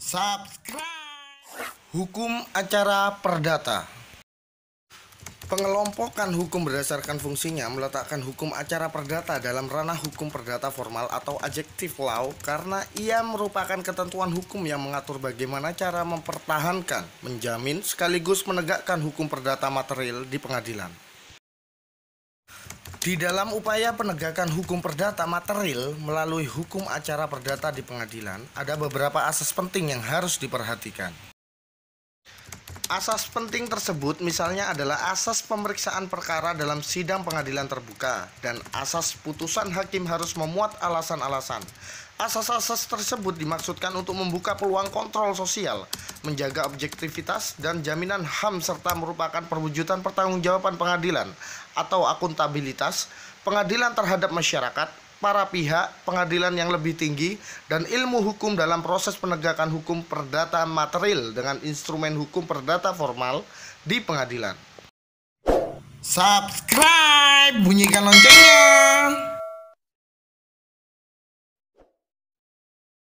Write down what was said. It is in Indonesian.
Subscribe. Hukum acara perdata. Pengelompokan hukum berdasarkan fungsinya meletakkan hukum acara perdata dalam ranah hukum perdata formal atau adjektif law karena ia merupakan ketentuan hukum yang mengatur bagaimana cara mempertahankan, menjamin, sekaligus menegakkan hukum perdata material di pengadilan. Di dalam upaya penegakan hukum perdata material melalui hukum acara perdata di pengadilan, ada beberapa asas penting yang harus diperhatikan. Asas penting tersebut misalnya adalah asas pemeriksaan perkara dalam sidang pengadilan terbuka dan asas putusan hakim harus memuat alasan-alasan. Asas-asas tersebut dimaksudkan untuk membuka peluang kontrol sosial, menjaga objektivitas dan jaminan HAM serta merupakan perwujudan pertanggungjawaban pengadilan atau akuntabilitas, pengadilan terhadap masyarakat, para pihak, pengadilan yang lebih tinggi, dan ilmu hukum dalam proses penegakan hukum perdata material dengan instrumen hukum perdata formal di pengadilan. Subscribe, bunyikan loncengnya.